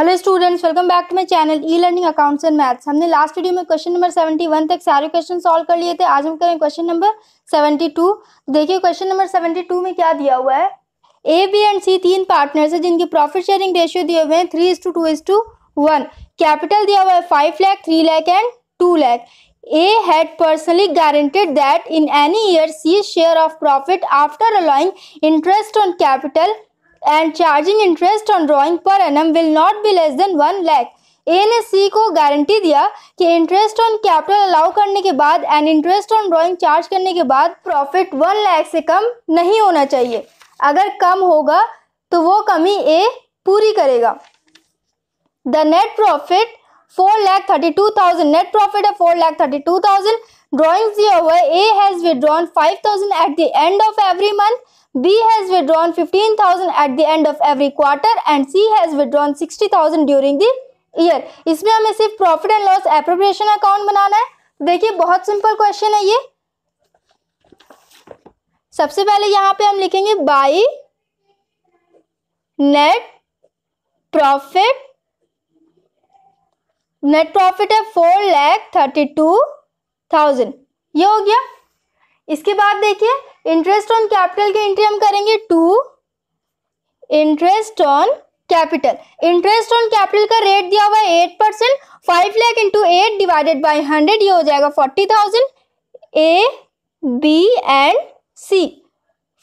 hello students welcome back to my channel e learning accounts and maths हमने last video में question number 71 तक सारे question solve कर लिए थे आज हम करें क्वेश्चन नंबर 72 देखिए क्वेश्चन नंबर 72 में क्या दिया हुआ है ए बी एंड सी तीन पार्टनर्स है जिनके प्रॉफिट शेयरिंग रेशियो दिए हुए हैं three is to two is to one capital दिया हुआ है five lakh three lakh and two lakh A had personally guaranteed that in any year C share of profit after allowing interest on capital and charging interest on drawing per annum will not be less than one lakh A ने C को guarantee दिया कि interest on capital allow करने के बाद and interest on drawing charge करने के बाद प्रॉफिट वन लाख से कम नहीं होना चाहिए अगर कम होगा तो वो कमी ए पूरी करेगा the net profit four lakh thirty two thousand net profit है four lakh thirty two thousand drawing A has withdrawn five thousand at the end of every month B has withdrawn 15,000 at the end of every quarter and C has withdrawn 60,000 during the year इसमें हमें सिर्फ profit and loss appropriation account बनाना है तो देखिए बहुत simple question है ये सबसे पहले यहां पे हम लिखेंगे by net profit net profit है four lakh thirty two thousand ये हो गया इसके बाद देखिए इंटरेस्ट ऑन कैपिटल के एंट्री हम करेंगे to interest on capital interest on capital का रेट दिया हुआ है eight percent five lakh into eight divided by hundred ये हो जाएगा forty thousand A B and C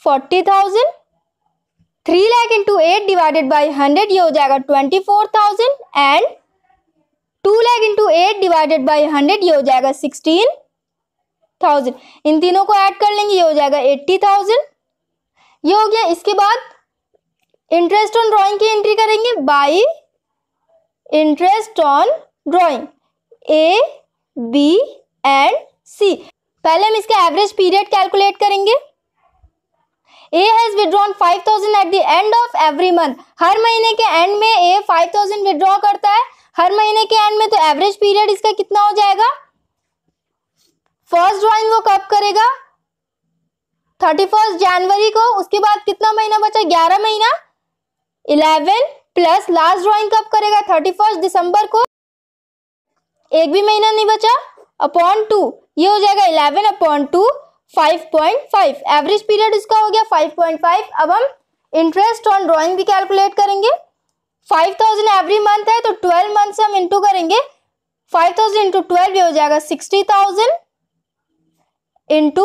forty thousand three lakh into eight divided by hundred ये हो जाएगा twenty four thousand and two lakh into eight divided by hundred ये हो जाएगा sixteen thousand in तीनों को ऐड कर लेंगे ये हो जाएगा एट्टी थाउजेंड ये हो गया इसके बाद इंटरेस्ट ऑन ड्राइंग की एंट्री करेंगे by interest on drawing A B and C पहले हम इसका एवरेज पीरियड कैलकुलेट करेंगे A has withdrawn thousand at the end of every month हर महीने के एंड में ए फाइव थाउजेंड विड्रॉ करता है हर महीने के एंड में तो एवरेज पीरियड इसका कितना हो जाएगा फर्स्ट ड्राइंग वो कब करेगा थर्टी फर्स्ट जनवरी को उसके बाद कितना महीना बचा ग्यारह महीना इलेवन प्लस लास्ट ड्राइंग कब करेगा थर्टी फर्स्ट दिसंबर को एक भी महीना नहीं बचा अपॉन टू ये हो जाएगा eleven upon two five point five average period इसका हो गया फाइव पॉइंट फाइव अब हम इंटरेस्ट ऑन ड्राइंग भी कैलकुलेट करेंगे फाइव थाउजेंड एवरी मंथ है तो ट्वेल्व मंथ से हम इंटू करेंगे फाइव थाउजेंड इंटू ट्वेल्व ये हो जाएगा सिक्सटी थाउजेंड इंटू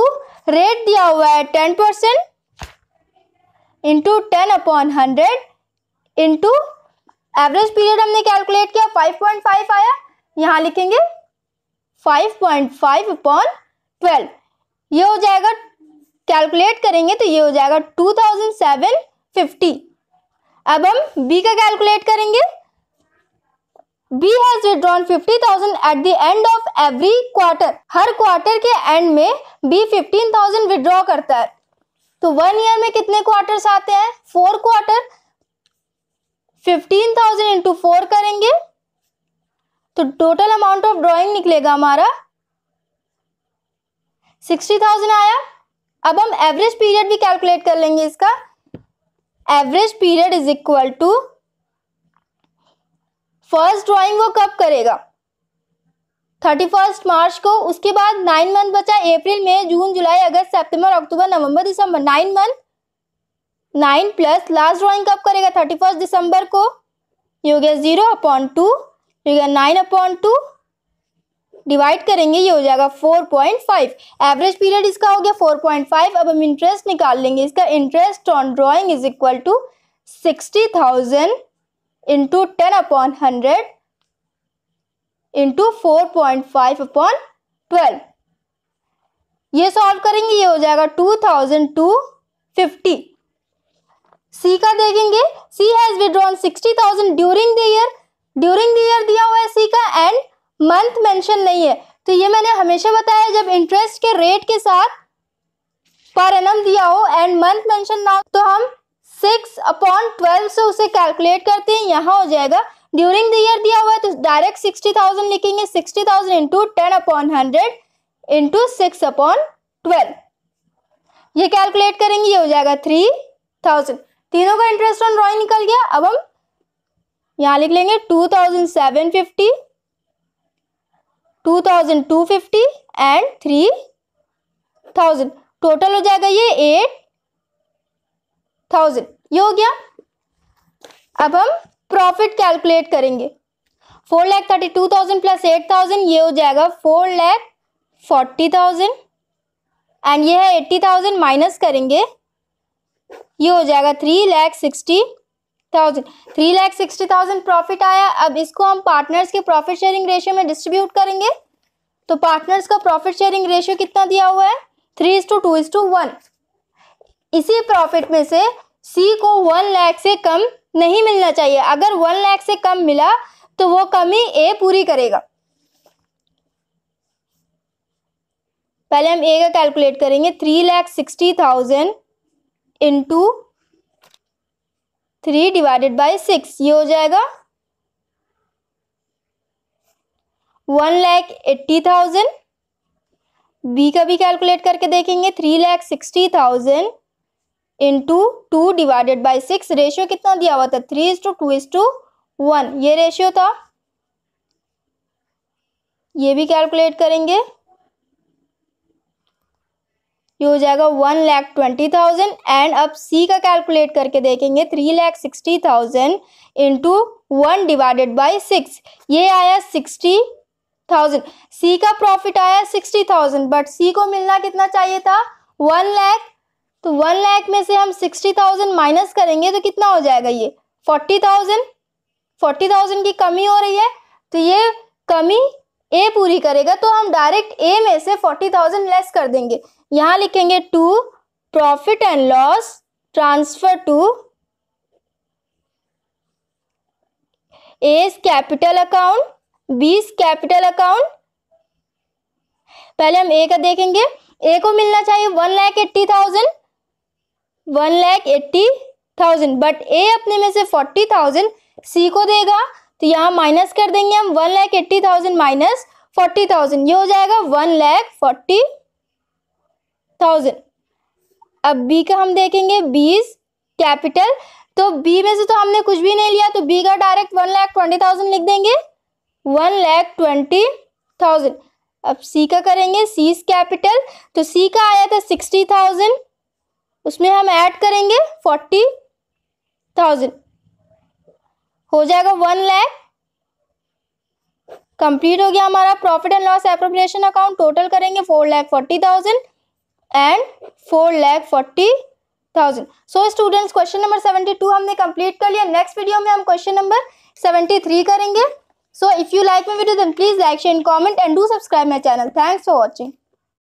रेट दिया हुआ है ten percent into ten upon hundred into average period हमने कैलकुलेट किया फाइव पॉइंट फाइव आया यहाँ लिखेंगे five point five upon twelve ये हो जाएगा कैलकुलेट करेंगे तो ये हो जाएगा टू थाउजेंड सेवन फिफ्टी अब हम बी का कैलकुलेट करेंगे B has withdrawn fifty thousand at the end of every quarter हर क्वार्टर के एंड में बी फिफ्टीन थाउजेंड विड्रॉ करता है तो वन ईयर में कितने क्वार्टर आते हैं four quarter fifteen thousand into four करेंगे तो टोटल अमाउंट ऑफ ड्रॉइंग निकलेगा हमारा सिक्सटी थाउजेंड आया अब हम एवरेज पीरियड भी कैलकुलेट कर लेंगे इसका average period is equal to first drawing वो कब करेगा थर्टी फर्स्ट मार्च को उसके बाद नाइन मंथ बचा अप्रैल में जून जुलाई अगस्त सितंबर अक्टूबर नवंबर दिसंबर nine month nine plus last drawing कब करेगा थर्टी फर्स्ट दिसंबर को ये हो गया जीरो अपॉन टू हो गया नाइन अपॉन टू डिवाइड करेंगे ये हो जाएगा four point five average period इसका हो गया फोर पॉइंट फाइव अब हम इंटरेस्ट निकाल लेंगे इसका interest on drawing is equal to sixty thousand into ten upon hundred into four point five upon twelve ये सॉल्व करेंगे ये हो जाएगा two thousand two fifty C का देखेंगे C has withdrawn sixty thousand during the year during the year दिया हुआ है सी का एंड मंथ मेंशन नहीं है तो ये मैंने हमेशा बताया जब इंटरेस्ट के रेट के साथ पर एनम दिया हो एंड मंथ मेंशन ना हो तो हम सिक्स अपॉन ट्वेल्व से उसे कैलकुलेट करते हैं यहाँ हो जाएगा ड्यूरिंग द ईयर दिया हुआ है तो डायरेक्ट सिक्सटी थाउजेंड लिखेंगे sixty thousand into ten upon hundred into six upon twelve ये कैलकुलेट करेंगे ये हो जाएगा थ्री थाउजेंड तीनों का इंटरेस्ट ऑन ड्रॉइंग निकल गया अब हम यहाँ लिख लेंगे two thousand seven fifty two thousand two fifty and three thousand total हो जाएगा ये एट थाउजेंड ये हो गया अब हम प्रॉफिट कैलकुलेट करेंगे four lakh thirty two thousand plus eight thousand ये हो जाएगा four lakh forty thousand and ये है एट्टी थाउजेंड माइनस करेंगे ये हो जाएगा three lakh sixty thousand three lakh sixty thousand profit आया अब इसको हम पार्टनर्स के प्रॉफिट शेयरिंग रेशियो में डिस्ट्रीब्यूट करेंगे तो पार्टनर्स का प्रॉफिट शेयरिंग रेशियो कितना दिया हुआ है three is to two is to one इसी प्रॉफिट में से सी को वन लाख से कम नहीं मिलना चाहिए अगर वन लाख से कम मिला तो वो कमी ए पूरी करेगा पहले हम ए का कैलकुलेट करेंगे three lakh sixty thousand into three divided by six ये हो जाएगा one lakh eighty thousand B का भी कैलकुलेट करके देखेंगे three lakh sixty thousand into two divided by six ratio कितना दिया हुआ था three is to two is to one ये रेशियो था ये भी कैलकुलेट करेंगे ये हो जाएगा one lakh twenty thousand and अब सी का कैलकुलेट करके देखेंगे three lakh sixty thousand into one divided by six ये आया सिक्सटी थाउजेंड सी का प्रॉफिट आया सिक्सटी थाउजेंड बट सी को मिलना कितना चाहिए था वन लैख तो वन लाख में से हम सिक्सटी थाउजेंड माइनस करेंगे तो कितना हो जाएगा ये फोर्टी थाउजेंड फोर्टी थाउजेंड की कमी हो रही है तो ये कमी ए पूरी करेगा तो हम डायरेक्ट ए में से फोर्टी थाउजेंड लेस कर देंगे यहाँ लिखेंगे to profit and loss transfer to A's capital account B's capital account पहले हम ए का देखेंगे ए को मिलना चाहिए one lakh eighty thousand one lakh eighty thousand but A अपने में से फोर्टी थाउजेंड सी को देगा तो यहाँ माइनस कर देंगे हम one lakh eighty thousand minus forty thousand ये हो जाएगा वन लैख फोर्टी थाउजेंड अब बी का हम देखेंगे बीस कैपिटल तो बी में से तो हमने कुछ भी नहीं लिया तो बी का direct one lakh twenty thousand लिख देंगे वन लैख ट्वेंटी थाउजेंड अब सी का करेंगे सीज कैपिटल तो सी का आया था सिक्सटी थाउजेंड उसमें हम ऐड करेंगे फोर्टी थाउजेंड हो जाएगा वन लैख कंप्लीट हो गया हमारा profit and loss appropriation account total करेंगे four lakh forty thousand and four lakh forty thousand so students question number seventy two हमने कंप्लीट कर लिया नेक्स्ट वीडियो में हम क्वेश्चन नंबर सेवेंटी थ्री करेंगे so if you like my video then please like share and comment and do subscribe my channel thanks for watching